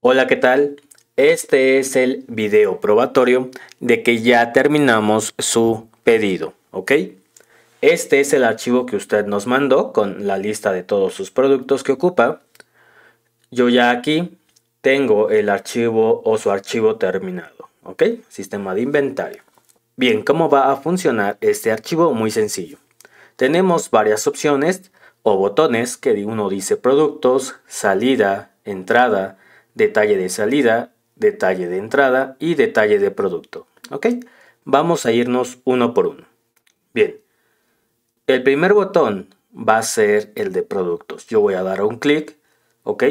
Hola, ¿qué tal? Este es el video probatorio de que ya terminamos su pedido, ¿ok? Este es el archivo que usted nos mandó con la lista de todos sus productos que ocupa. Yo ya aquí tengo el archivo o su archivo terminado, ¿ok? Sistema de inventario. Bien, ¿cómo va a funcionar este archivo? Muy sencillo. Tenemos varias opciones o botones que uno dice productos, salida, entrada, detalle de salida, detalle de entrada y detalle de producto. ¿Ok? Vamos a irnos uno por uno. Bien, el primer botón va a ser el de productos. Yo voy a dar un clic, ¿ok?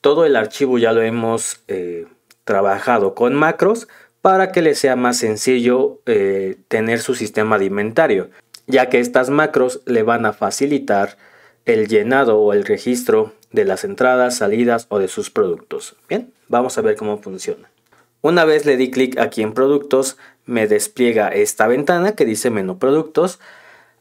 Todo el archivo ya lo hemos eh, trabajado con macros para que le sea más sencillo eh, tener su sistema de inventario, ya que estas macros le van a facilitar el llenado o el registro de las entradas, salidas o de sus productos. Bien, vamos a ver cómo funciona. Una vez le di clic aquí en productos, me despliega esta ventana que dice menú productos.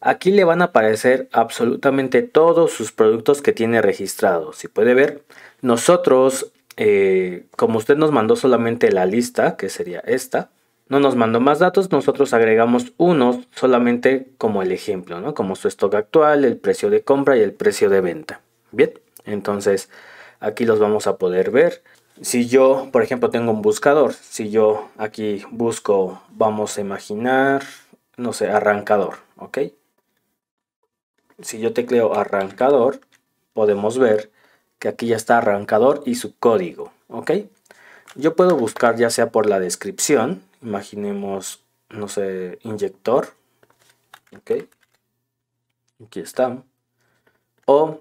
Aquí le van a aparecer absolutamente todos sus productos que tiene registrados. Si puede ver, nosotros, eh, como usted nos mandó solamente la lista, que sería esta, no nos mandó más datos, nosotros agregamos unos solamente como el ejemplo, ¿no? Como su stock actual, el precio de compra y el precio de venta. Bien, entonces aquí los vamos a poder ver. Si yo, por ejemplo, tengo un buscador, si yo aquí busco, vamos a imaginar, no sé, arrancador, ¿ok? Si yo tecleo arrancador, podemos ver que aquí ya está arrancador y su código, ¿ok? Yo puedo buscar ya sea por la descripción, imaginemos, no sé, inyector, ok, aquí está, o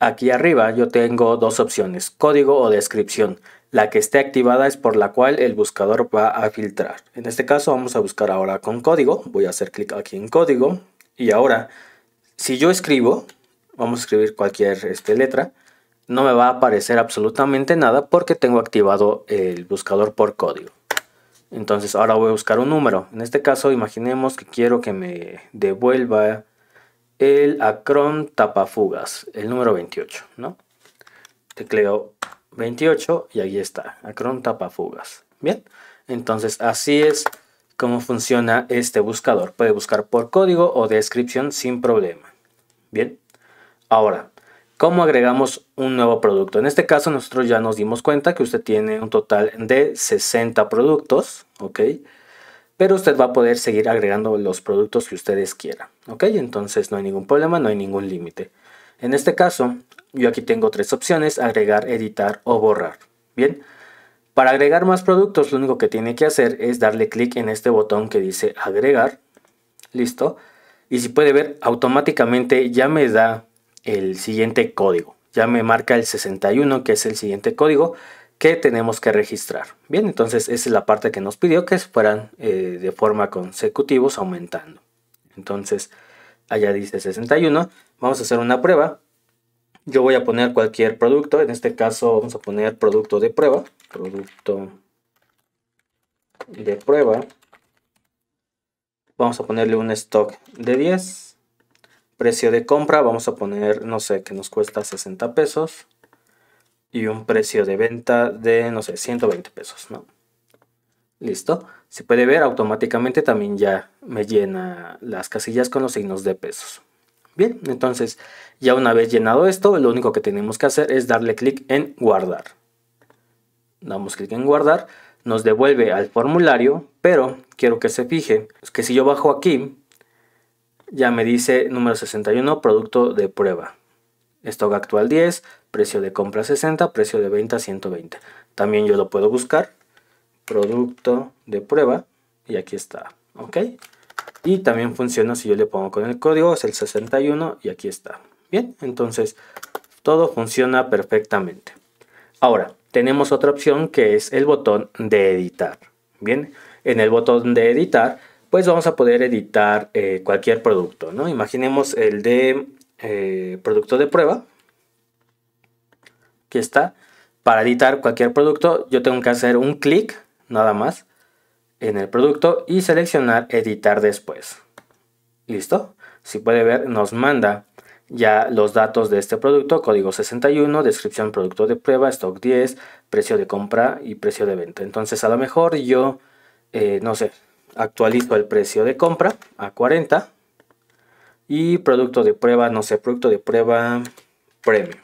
aquí arriba yo tengo dos opciones, código o descripción, la que esté activada es por la cual el buscador va a filtrar, en este caso vamos a buscar ahora con código, voy a hacer clic aquí en código, y ahora, si yo escribo, vamos a escribir cualquier este, letra, no me va a aparecer absolutamente nada porque tengo activado el buscador por código. Entonces ahora voy a buscar un número. En este caso imaginemos que quiero que me devuelva el Acron Tapafugas, el número 28, ¿no? Tecleo 28 y ahí está, Acron Tapafugas. Bien, entonces así es como funciona este buscador. Puede buscar por código o descripción sin problema. Bien, ahora cómo agregamos un nuevo producto. En este caso nosotros ya nos dimos cuenta que usted tiene un total de 60 productos, ¿ok? Pero usted va a poder seguir agregando los productos que ustedes quieran, ¿ok? Entonces no hay ningún problema, no hay ningún límite. En este caso, yo aquí tengo tres opciones, agregar, editar o borrar. Bien, para agregar más productos lo único que tiene que hacer es darle clic en este botón que dice agregar. Listo. Y si puede ver, automáticamente ya me da el siguiente código. Ya me marca el 61, que es el siguiente código que tenemos que registrar. Bien, entonces esa es la parte que nos pidió que fueran eh, de forma consecutivos aumentando. Entonces, allá dice 61. Vamos a hacer una prueba. Yo voy a poner cualquier producto. En este caso vamos a poner producto de prueba. Producto de prueba. Vamos a ponerle un stock de 10 precio de compra, vamos a poner, no sé, que nos cuesta 60 pesos y un precio de venta de, no sé, 120 pesos, ¿no? Listo. Se puede ver, automáticamente también ya me llena las casillas con los signos de pesos. Bien, entonces ya una vez llenado esto, lo único que tenemos que hacer es darle clic en guardar. Damos clic en guardar, nos devuelve al formulario, pero quiero que se fije que si yo bajo aquí ya me dice número 61, producto de prueba. Stock actual 10, precio de compra 60, precio de venta 120. También yo lo puedo buscar, producto de prueba, y aquí está, ¿ok? Y también funciona si yo le pongo con el código, es el 61, y aquí está. Bien, entonces todo funciona perfectamente. Ahora, tenemos otra opción que es el botón de editar. Bien, en el botón de editar pues vamos a poder editar eh, cualquier producto, ¿no? Imaginemos el de eh, producto de prueba. Aquí está. Para editar cualquier producto, yo tengo que hacer un clic, nada más, en el producto y seleccionar editar después. ¿Listo? Si puede ver, nos manda ya los datos de este producto, código 61, descripción producto de prueba, stock 10, precio de compra y precio de venta. Entonces a lo mejor yo, eh, no sé, actualizo el precio de compra a 40 y producto de prueba, no sé, producto de prueba premium,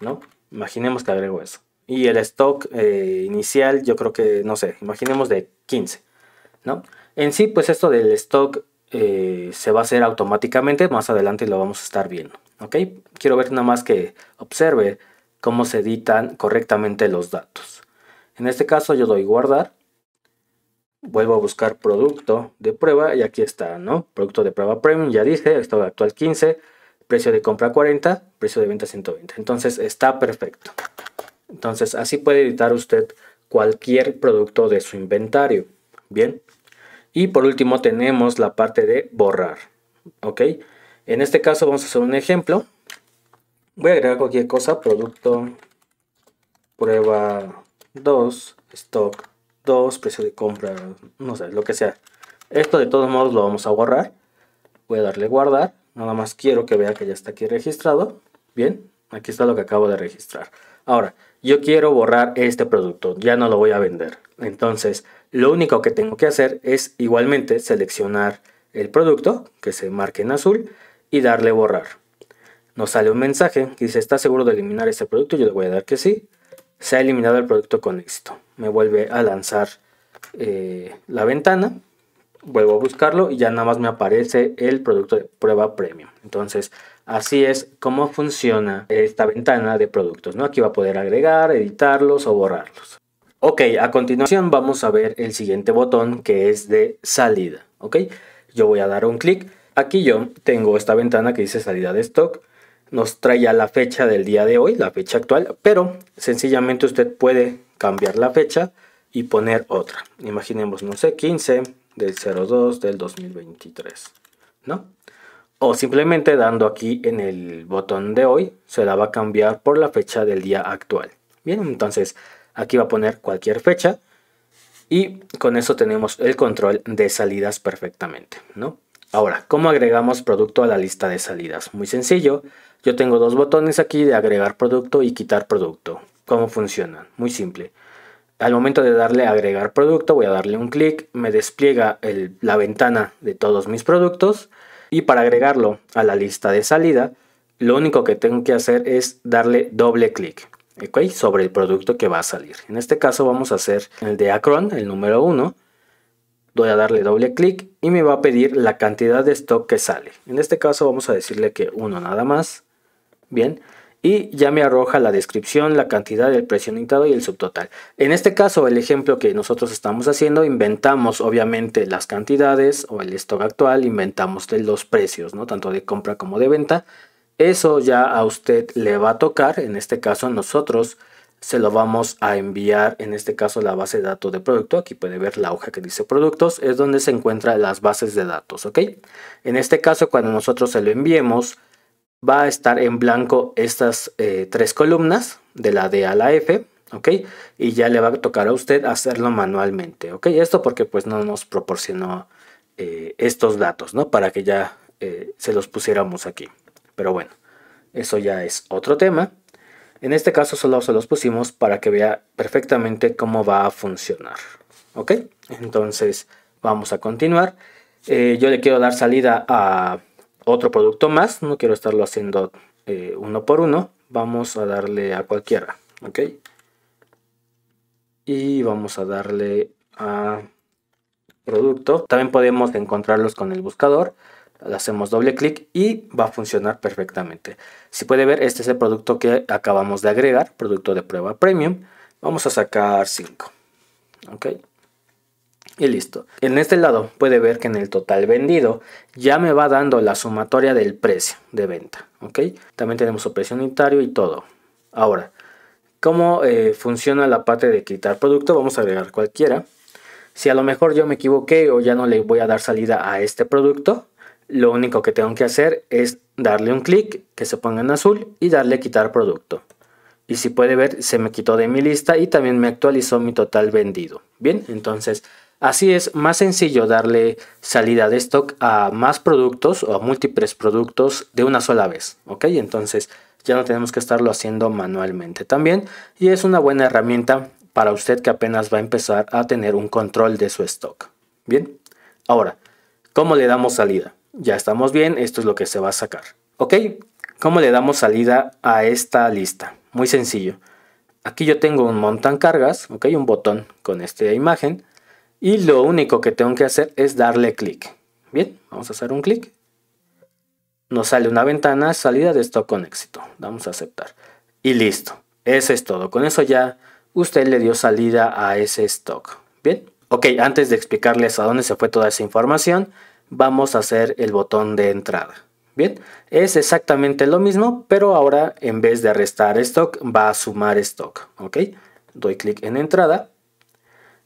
¿no? Imaginemos que agrego eso. Y el stock eh, inicial, yo creo que, no sé, imaginemos de 15, ¿no? En sí, pues esto del stock eh, se va a hacer automáticamente, más adelante lo vamos a estar viendo, ¿ok? Quiero ver nada más que observe cómo se editan correctamente los datos. En este caso yo doy guardar vuelvo a buscar producto de prueba y aquí está, ¿no? Producto de prueba premium, ya dije, estado actual 15, precio de compra 40, precio de venta 120. Entonces está perfecto. Entonces así puede editar usted cualquier producto de su inventario. Bien. Y por último tenemos la parte de borrar. ¿Ok? En este caso vamos a hacer un ejemplo. Voy a agregar cualquier cosa, producto, prueba 2, stock dos precio de compra, no sé, lo que sea. Esto de todos modos lo vamos a borrar. Voy a darle guardar. Nada más quiero que vea que ya está aquí registrado. Bien, aquí está lo que acabo de registrar. Ahora, yo quiero borrar este producto, ya no lo voy a vender. Entonces, lo único que tengo que hacer es igualmente seleccionar el producto, que se marque en azul, y darle borrar. Nos sale un mensaje que dice, ¿estás seguro de eliminar este producto? Yo le voy a dar que sí se ha eliminado el producto con éxito. Me vuelve a lanzar eh, la ventana, vuelvo a buscarlo y ya nada más me aparece el producto de prueba premium. Entonces, así es como funciona esta ventana de productos. ¿no? Aquí va a poder agregar, editarlos o borrarlos. Ok, a continuación vamos a ver el siguiente botón que es de salida. Ok, yo voy a dar un clic. Aquí yo tengo esta ventana que dice salida de stock nos trae la fecha del día de hoy, la fecha actual, pero sencillamente usted puede cambiar la fecha y poner otra. Imaginemos, no sé, 15 del 02 del 2023, ¿no? O simplemente dando aquí en el botón de hoy, se la va a cambiar por la fecha del día actual. Bien, entonces aquí va a poner cualquier fecha y con eso tenemos el control de salidas perfectamente, ¿no? Ahora, ¿cómo agregamos producto a la lista de salidas? Muy sencillo, yo tengo dos botones aquí de agregar producto y quitar producto. ¿Cómo funcionan? Muy simple. Al momento de darle agregar producto, voy a darle un clic, me despliega la ventana de todos mis productos y para agregarlo a la lista de salida, lo único que tengo que hacer es darle doble clic sobre el producto que va a salir. En este caso vamos a hacer el de Acron, el número 1, voy a darle doble clic y me va a pedir la cantidad de stock que sale. En este caso vamos a decirle que uno nada más. Bien, y ya me arroja la descripción, la cantidad, el precio unitario y el subtotal. En este caso, el ejemplo que nosotros estamos haciendo, inventamos obviamente las cantidades o el stock actual, inventamos los precios, ¿no? tanto de compra como de venta. Eso ya a usted le va a tocar, en este caso nosotros se lo vamos a enviar en este caso la base de datos de producto aquí puede ver la hoja que dice productos es donde se encuentran las bases de datos ok en este caso cuando nosotros se lo enviemos va a estar en blanco estas eh, tres columnas de la D a la F ok y ya le va a tocar a usted hacerlo manualmente ok esto porque pues no nos proporcionó eh, estos datos no para que ya eh, se los pusiéramos aquí pero bueno eso ya es otro tema en este caso solo se los pusimos para que vea perfectamente cómo va a funcionar. ¿Ok? Entonces vamos a continuar. Eh, yo le quiero dar salida a otro producto más. No quiero estarlo haciendo eh, uno por uno. Vamos a darle a cualquiera. ¿Ok? Y vamos a darle a producto. También podemos encontrarlos con el buscador hacemos doble clic y va a funcionar perfectamente. Si puede ver, este es el producto que acabamos de agregar, producto de prueba premium. Vamos a sacar 5. ¿Ok? Y listo. En este lado puede ver que en el total vendido ya me va dando la sumatoria del precio de venta. ¿Ok? También tenemos su precio unitario y todo. Ahora, ¿cómo eh, funciona la parte de quitar producto? Vamos a agregar cualquiera. Si a lo mejor yo me equivoqué o ya no le voy a dar salida a este producto, lo único que tengo que hacer es darle un clic que se ponga en azul y darle quitar producto. Y si puede ver, se me quitó de mi lista y también me actualizó mi total vendido. Bien, entonces así es más sencillo darle salida de stock a más productos o a múltiples productos de una sola vez. Ok, entonces ya no tenemos que estarlo haciendo manualmente también. Y es una buena herramienta para usted que apenas va a empezar a tener un control de su stock. Bien, ahora, ¿cómo le damos salida? ya estamos bien, esto es lo que se va a sacar. ¿Ok? ¿Cómo le damos salida a esta lista? Muy sencillo. Aquí yo tengo un montón cargas, ¿ok? Un botón con esta imagen. Y lo único que tengo que hacer es darle clic. Bien, vamos a hacer un clic. Nos sale una ventana, salida de stock con éxito. Vamos a aceptar. Y listo. Eso es todo. Con eso ya usted le dio salida a ese stock. Bien. Ok, antes de explicarles a dónde se fue toda esa información, vamos a hacer el botón de entrada. Bien, es exactamente lo mismo, pero ahora en vez de restar stock, va a sumar stock. ¿Ok? Doy clic en entrada.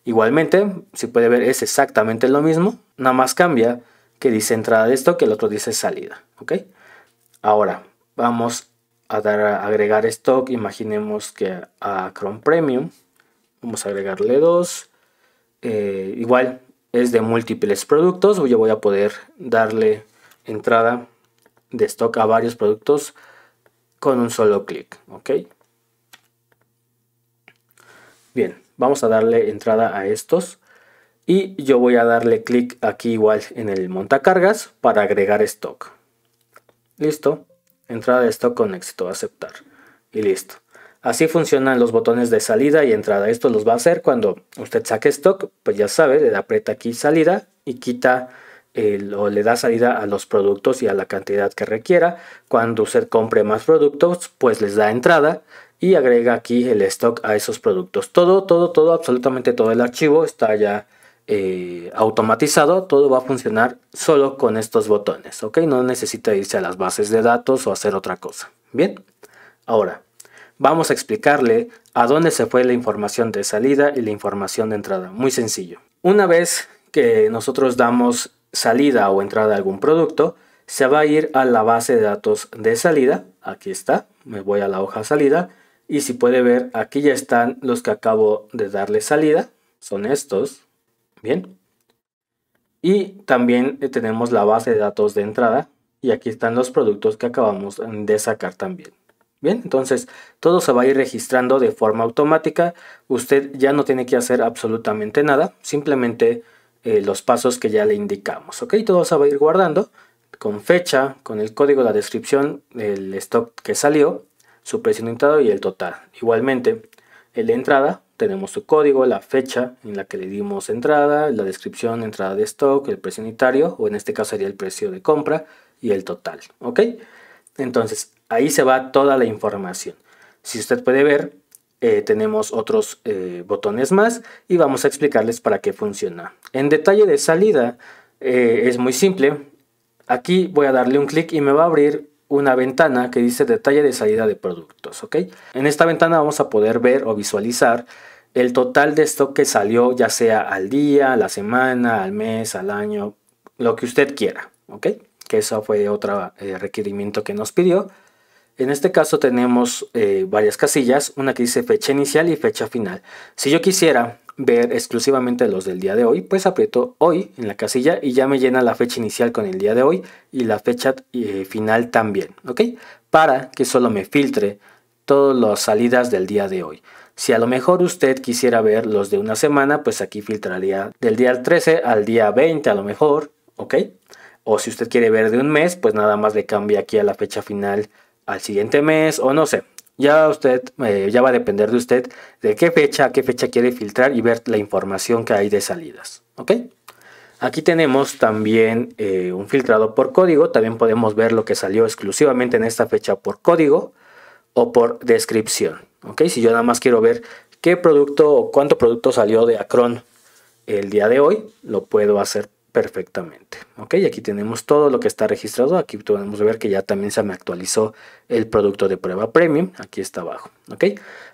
Igualmente, si puede ver, es exactamente lo mismo. Nada más cambia que dice entrada de stock, el otro dice salida. ¿Ok? Ahora, vamos a, dar agregar stock. Imaginemos que a Chrome Premium. Vamos a agregarle dos. Eh, igual, es de múltiples productos. Yo voy a poder darle entrada de stock a varios productos con un solo clic. ¿Ok? Bien, vamos a darle entrada a estos. Y yo voy a darle clic aquí igual en el montacargas para agregar stock. Listo. Entrada de stock con éxito. Aceptar. Y listo. Así funcionan los botones de salida y entrada. Esto los va a hacer cuando usted saque stock, pues ya sabe, le aprieta aquí salida y quita o le da salida a los productos y a la cantidad que requiera. Cuando usted compre más productos, pues les da entrada y agrega aquí el stock a esos productos. Todo, todo, todo, absolutamente todo el archivo está ya eh, automatizado, todo va a funcionar solo con estos botones, ¿ok? No necesita irse a las bases de datos o hacer otra cosa. Bien, ahora Vamos a explicarle a dónde se fue la información de salida y la información de entrada. Muy sencillo. Una vez que nosotros damos salida o entrada a algún producto, se va a ir a la base de datos de salida. Aquí está, me voy a la hoja salida. Y si puede ver, aquí ya están los que acabo de darle salida. Son estos. Bien. Y también tenemos la base de datos de entrada. Y aquí están los productos que acabamos de sacar también. Bien, entonces todo se va a ir registrando de forma automática. Usted ya no tiene que hacer absolutamente nada, simplemente eh, los pasos que ya le indicamos. Ok, todo se va a ir guardando con fecha, con el código, la descripción, el stock que salió, su precio unitario y el total. Igualmente, en la entrada tenemos su código, la fecha en la que le dimos entrada, la descripción, entrada de stock, el precio unitario, o en este caso sería el precio de compra y el total. Ok, entonces Ahí se va toda la información. Si usted puede ver, eh, tenemos otros eh, botones más y vamos a explicarles para qué funciona. En detalle de salida eh, es muy simple. Aquí voy a darle un clic y me va a abrir una ventana que dice detalle de salida de productos. En esta ventana vamos a poder ver o visualizar el total de stock que salió ya sea al día, a la semana, al mes, al año, lo que usted quiera. ok Que eso fue otro requerimiento que nos pidió. En este caso tenemos eh, varias casillas, una que dice fecha inicial y fecha final. Si yo quisiera ver exclusivamente los del día de hoy, pues aprieto hoy en la casilla y ya me llena la fecha inicial con el día de hoy y la fecha eh, final también, ¿ok? Para que solo me filtre todas las salidas del día de hoy. Si a lo mejor usted quisiera ver los de una semana, pues aquí filtraría del día 13 al día 20 a lo mejor, ¿ok? O si usted quiere ver de un mes, pues nada más le cambia aquí a la fecha final al siguiente mes o no sé. Ya usted, eh, ya va a depender de usted de qué fecha qué fecha quiere filtrar y ver la información que hay de salidas. ¿Ok? Aquí tenemos también eh, un filtrado por código. También podemos ver lo que salió exclusivamente en esta fecha por código o por descripción. ¿Ok? Si yo nada más quiero ver qué producto o cuánto producto salió de Acron el día de hoy, lo puedo hacer perfectamente. Ok, aquí tenemos todo lo que está registrado. Aquí podemos ver que ya también se me actualizó el producto de prueba premium. Aquí está abajo. Ok,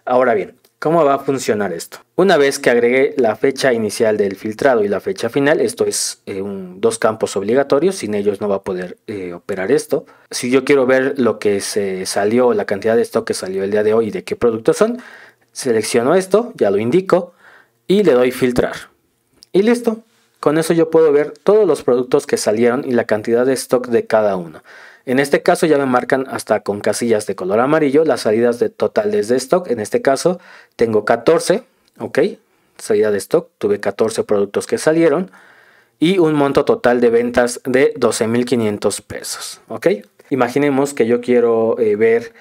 ahora bien, ¿cómo va a funcionar esto? Una vez que agregué la fecha inicial del filtrado y la fecha final, esto es eh, dos campos obligatorios, sin ellos no va a poder eh, operar esto. Si yo quiero ver lo que se salió, la cantidad de stock que salió el día de hoy y de qué productos son, selecciono esto, ya lo indico y le doy filtrar. Y listo, con eso yo puedo ver todos los productos que salieron y la cantidad de stock de cada uno. En este caso ya me marcan hasta con casillas de color amarillo las salidas de totales de stock. En este caso tengo 14, ¿ok? Salida de stock, tuve 14 productos que salieron y un monto total de ventas de 12.500 pesos, ¿ok? Imaginemos que yo quiero eh, ver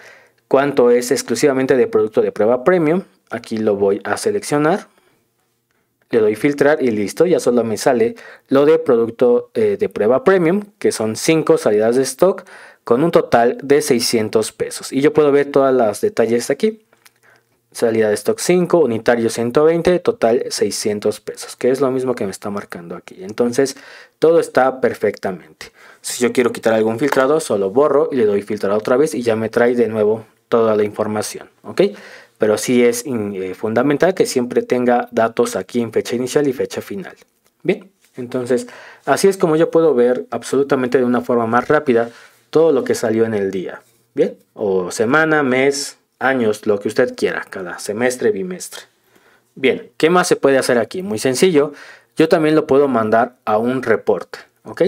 cuánto es exclusivamente de producto de prueba premium. Aquí lo voy a seleccionar le doy filtrar y listo, ya solo me sale lo de producto eh, de prueba premium, que son 5 salidas de stock con un total de 600 pesos. Y yo puedo ver todas las detalles aquí. Salida de stock 5, unitario 120, total 600 pesos, que es lo mismo que me está marcando aquí. Entonces, todo está perfectamente. Si yo quiero quitar algún filtrado, solo borro y le doy filtrar otra vez y ya me trae de nuevo toda la información, ¿ok? pero sí es eh, fundamental que siempre tenga datos aquí en fecha inicial y fecha final. Bien, entonces así es como yo puedo ver absolutamente de una forma más rápida todo lo que salió en el día. Bien, o semana, mes, años, lo que usted quiera, cada semestre, bimestre. Bien, ¿qué más se puede hacer aquí? Muy sencillo, yo también lo puedo mandar a un reporte, ¿ok?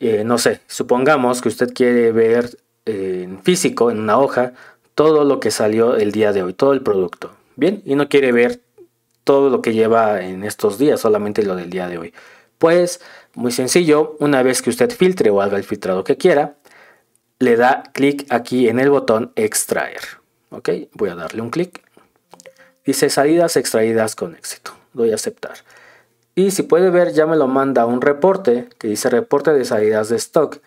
Eh, no sé, supongamos que usted quiere ver eh, en físico, en una hoja, todo lo que salió el día de hoy, todo el producto. Bien, y no quiere ver todo lo que lleva en estos días, solamente lo del día de hoy. Pues muy sencillo, una vez que usted filtre o haga el filtrado que quiera, le da clic aquí en el botón extraer. Ok, voy a darle un clic. Dice salidas extraídas con éxito. Voy a aceptar. Y si puede ver, ya me lo manda un reporte que dice reporte de salidas de stock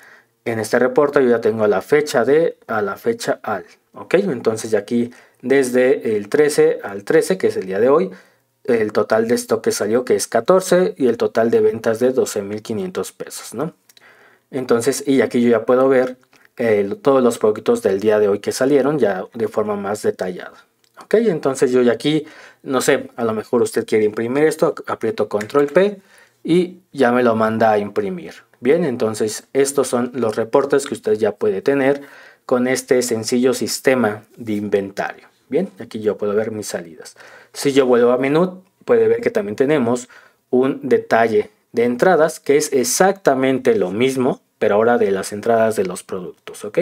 en este reporte yo ya tengo la fecha de a la fecha al. ¿Ok? Entonces ya aquí desde el 13 al 13, que es el día de hoy, el total de esto que salió, que es 14, y el total de ventas de 12.500 pesos, ¿no? Entonces, y aquí yo ya puedo ver todos los productos del día de hoy que salieron ya de forma más detallada. Ok, entonces yo ya aquí, no sé, a lo mejor usted quiere imprimir esto, aprieto control P y ya me lo manda a imprimir. Bien, entonces estos son los reportes que usted ya puede tener con este sencillo sistema de inventario. Bien, aquí yo puedo ver mis salidas. Si yo vuelvo a menú, puede ver que también tenemos un detalle de entradas que es exactamente lo mismo, pero ahora de las entradas de los productos, ¿ok?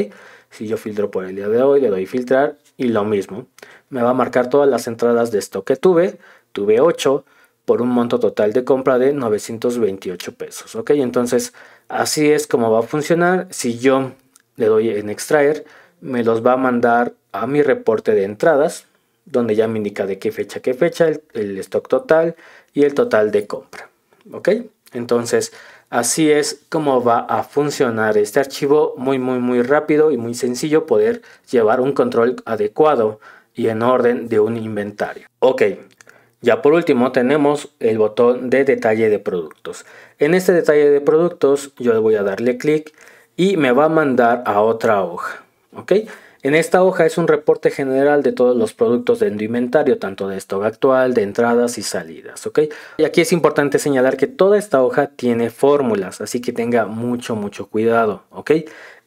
Si yo filtro por el día de hoy, le doy filtrar y lo mismo. Me va a marcar todas las entradas de esto que tuve. Tuve 8, por un monto total de compra de 928 pesos. Ok, entonces así es como va a funcionar. Si yo le doy en extraer, me los va a mandar a mi reporte de entradas, donde ya me indica de qué fecha, qué fecha, el, stock total y el total de compra. Ok, entonces así es como va a funcionar este archivo muy, muy, muy rápido y muy sencillo poder llevar un control adecuado y en orden de un inventario. Ok, ya por último tenemos el botón de detalle de productos. En este detalle de productos yo le voy a darle clic y me va a mandar a otra hoja. ¿ok? En esta hoja es un reporte general de todos los productos de inventario, tanto de stock actual, de entradas y salidas. ¿ok? Y aquí es importante señalar que toda esta hoja tiene fórmulas, así que tenga mucho, mucho cuidado. ¿ok?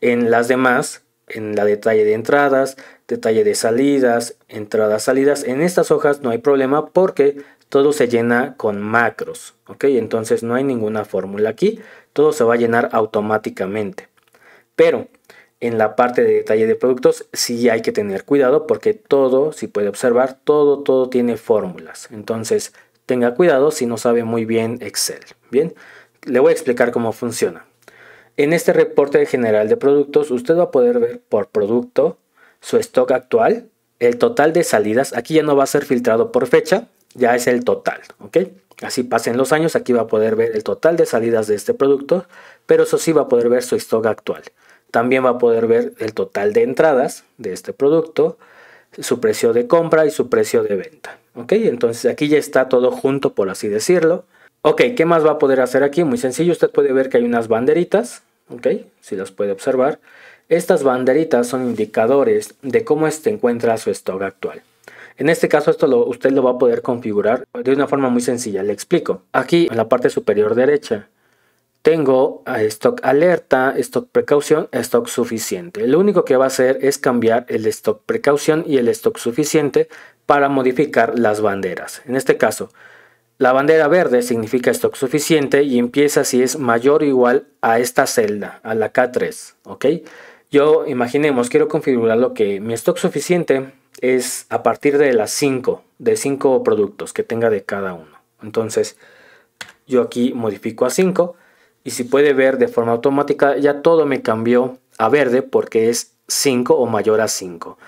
En las demás, en la detalle de entradas, detalle de salidas, entradas, salidas. En estas hojas no hay problema porque todo se llena con macros, ¿ok? Entonces no hay ninguna fórmula aquí, todo se va a llenar automáticamente. Pero en la parte de detalle de productos sí hay que tener cuidado porque todo, si puede observar, todo, todo tiene fórmulas. Entonces tenga cuidado si no sabe muy bien Excel, ¿bien? Le voy a explicar cómo funciona. En este reporte general de productos usted va a poder ver por producto, su stock actual, el total de salidas. Aquí ya no va a ser filtrado por fecha, ya es el total, ¿ok? Así pasen los años, aquí va a poder ver el total de salidas de este producto, pero eso sí va a poder ver su stock actual. También va a poder ver el total de entradas de este producto, su precio de compra y su precio de venta. ¿Ok? Entonces aquí ya está todo junto, por así decirlo. Ok, ¿qué más va a poder hacer aquí? Muy sencillo, usted puede ver que hay unas banderitas. ¿Ok? Si las puede observar. Estas banderitas son indicadores de cómo se encuentra su stock actual. En este caso esto usted lo va a poder configurar de una forma muy sencilla, le explico. Aquí en la parte superior derecha tengo ah, stock alerta, stock precaución, stock suficiente. Lo único que va a hacer es cambiar el stock precaución y el stock suficiente para modificar las banderas. En este caso, la bandera verde significa stock suficiente y empieza si es mayor o igual a esta celda, a la K3, ¿ok? Yo imaginemos, quiero configurar lo que mi stock suficiente es a partir de las 5, de 5 productos que tenga de cada uno. Entonces, yo aquí modifico a 5 y si puede ver de forma automática ya todo me cambió a verde porque es 5 o mayor a 5.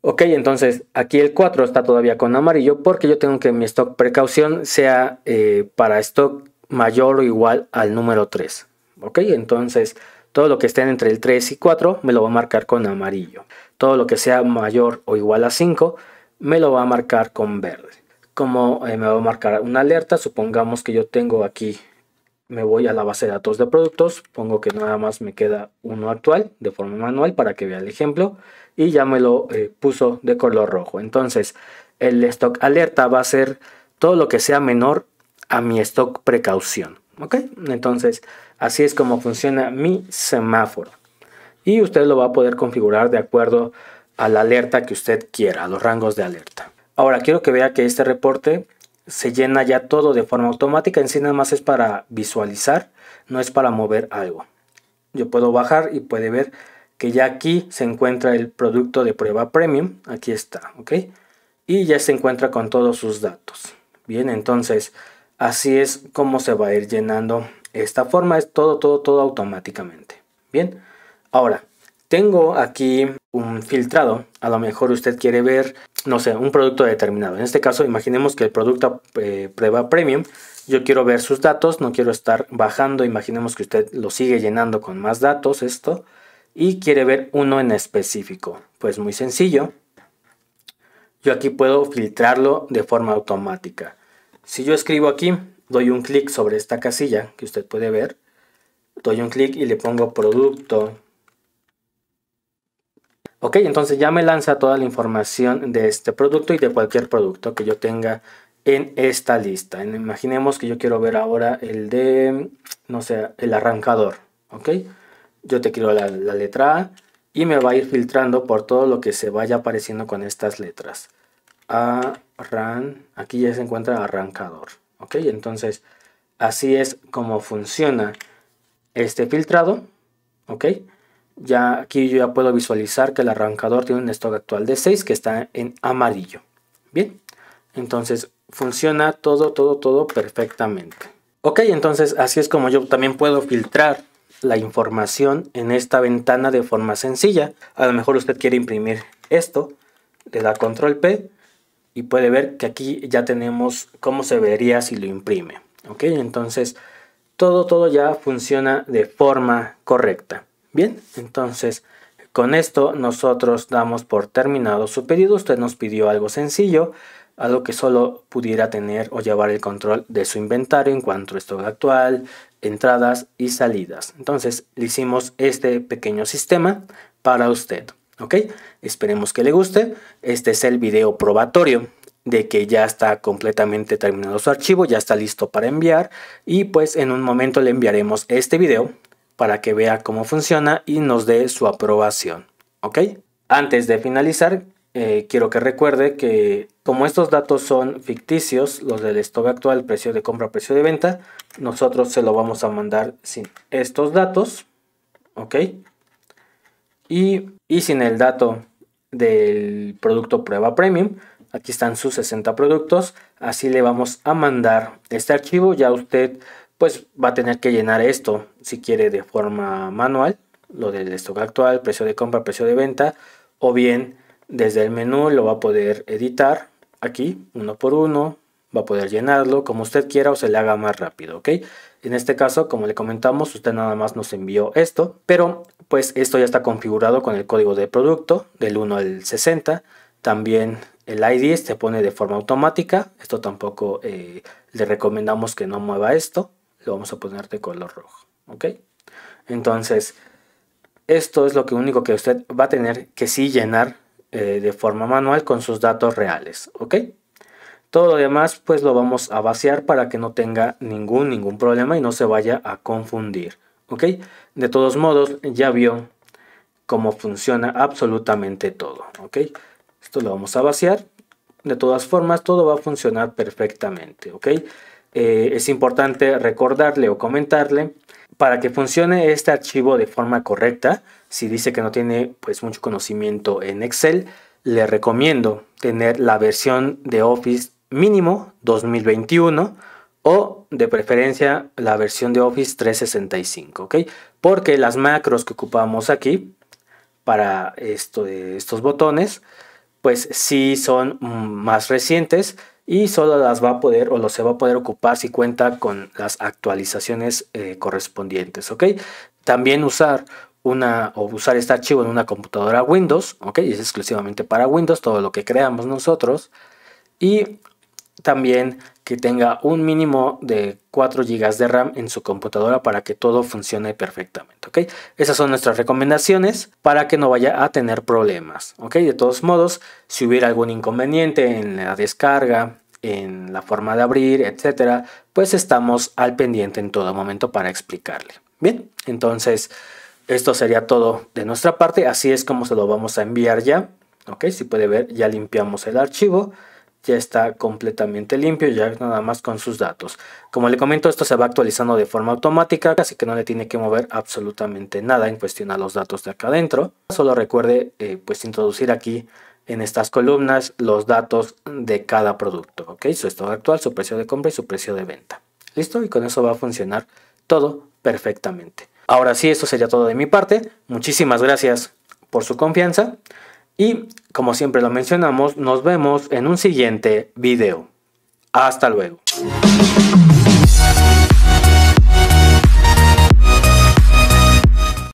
Ok, entonces aquí el 4 está todavía con amarillo porque yo tengo que mi stock precaución sea eh, para stock mayor o igual al número 3. Ok, entonces todo lo que esté entre el 3 y 4 me lo va a marcar con amarillo. Todo lo que sea mayor o igual a 5 me lo va a marcar con verde. Como eh, me va a marcar una alerta, supongamos que yo tengo aquí, me voy a la base de datos de productos, pongo que nada más me queda uno actual de forma manual para que vea el ejemplo y ya me lo eh, puso de color rojo. Entonces el stock alerta va a ser todo lo que sea menor a mi stock precaución. ¿Ok? Entonces Así es como funciona mi semáforo. Y usted lo va a poder configurar de acuerdo a la alerta que usted quiera, a los rangos de alerta. Ahora quiero que vea que este reporte se llena ya todo de forma automática, en sí nada más es para visualizar, no es para mover algo. Yo puedo bajar y puede ver que ya aquí se encuentra el producto de prueba premium, aquí está, ok, y ya se encuentra con todos sus datos. Bien, entonces así es como se va a ir llenando esta forma es todo, todo, todo automáticamente. Bien, ahora tengo aquí un filtrado. A lo mejor usted quiere ver, no sé, un producto determinado. En este caso, imaginemos que el producto eh, prueba premium. Yo quiero ver sus datos, no quiero estar bajando. Imaginemos que usted lo sigue llenando con más datos, esto. Y quiere ver uno en específico. Pues muy sencillo. Yo aquí puedo filtrarlo de forma automática. Si yo escribo aquí doy un clic sobre esta casilla que usted puede ver, doy un clic y le pongo producto. Ok, entonces ya me lanza toda la información de este producto y de cualquier producto que yo tenga en esta lista. Imaginemos que yo quiero ver ahora el de, no sé, el arrancador. Ok, yo te quiero la, letra A y me va a ir filtrando por todo lo que se vaya apareciendo con estas letras. A, RAN. aquí ya se encuentra arrancador. ¿Ok? Entonces, así es como funciona este filtrado. ¿Ok? Ya aquí yo ya puedo visualizar que el arrancador tiene un stock actual de 6 que está en amarillo. Bien, entonces funciona todo, todo, todo perfectamente. Ok, entonces así es como yo también puedo filtrar la información en esta ventana de forma sencilla. A lo mejor usted quiere imprimir esto, le da control P y puede ver que aquí ya tenemos cómo se vería si lo imprime. ¿Ok? Entonces, todo, todo ya funciona de forma correcta. Bien, entonces con esto nosotros damos por terminado su pedido. Usted nos pidió algo sencillo, algo que solo pudiera tener o llevar el control de su inventario en cuanto a esto actual, entradas y salidas. Entonces le hicimos este pequeño sistema para usted. ¿Ok? Esperemos que le guste. Este es el video probatorio de que ya está completamente terminado su archivo, ya está listo para enviar y pues en un momento le enviaremos este video para que vea cómo funciona y nos dé su aprobación. ¿Ok? Antes de finalizar, eh, quiero que recuerde que como estos datos son ficticios, los del stock actual, precio de compra, precio de venta, nosotros se lo vamos a mandar sin estos datos, ¿ok? Y, y sin el dato del producto prueba premium. Aquí están sus 60 productos. Así le vamos a mandar este archivo. Ya usted pues va a tener que llenar esto si quiere de forma manual. Lo del stock actual, precio de compra, precio de venta. O bien desde el menú lo va a poder editar. Aquí, uno por uno. Va a poder llenarlo como usted quiera o se le haga más rápido. ¿ok? En este caso, como le comentamos, usted nada más nos envió esto, pero pues esto ya está configurado con el código de producto del 1 al 60. También el ID se pone de forma automática. Esto tampoco eh, le recomendamos que no mueva esto. Lo vamos a poner de color rojo. ¿Ok? Entonces, esto es lo único que usted va a tener que sí llenar eh, de forma manual con sus datos reales. ¿Ok? Todo lo demás pues lo vamos a vaciar para que no tenga ningún, ningún problema y no se vaya a confundir. ¿Ok? De todos modos ya vio cómo funciona absolutamente todo. ¿Ok? Esto lo vamos a vaciar. De todas formas todo va a funcionar perfectamente. ¿Ok? Eh, es importante recordarle o comentarle para que funcione este archivo de forma correcta. Si dice que no tiene pues mucho conocimiento en Excel, le recomiendo tener la versión de Office mínimo 2021 o de preferencia la versión de Office 365, ¿ok? Porque las macros que ocupamos aquí para estos botones, pues sí son más recientes y solo las va a poder o los se va a poder ocupar si cuenta con las actualizaciones eh, correspondientes, ¿ok? También usar una o usar este archivo en una computadora Windows, ¿ok? es exclusivamente para Windows todo lo que creamos nosotros. Y también que tenga un mínimo de 4 GB de RAM en su computadora para que todo funcione perfectamente. ¿ok? Esas son nuestras recomendaciones para que no vaya a tener problemas. ¿ok? De todos modos, si hubiera algún inconveniente en la descarga, en la forma de abrir, etc., pues estamos al pendiente en todo momento para explicarle. Bien, entonces esto sería todo de nuestra parte. Así es como se lo vamos a enviar ya. Ok, si puede ver, ya limpiamos el archivo ya está completamente limpio, ya nada más con sus datos. Como le comento, esto se va actualizando de forma automática, así que no le tiene que mover absolutamente nada en cuestión a los datos de acá adentro. Solo recuerde eh, pues introducir aquí en estas columnas los datos de cada producto, ¿ok? Su estado actual, su precio de compra y su precio de venta. ¿Listo? Y con eso va a funcionar todo perfectamente. Ahora sí, esto sería todo de mi parte. Muchísimas gracias por su confianza. Y como siempre lo mencionamos, nos vemos en un siguiente video. Hasta luego.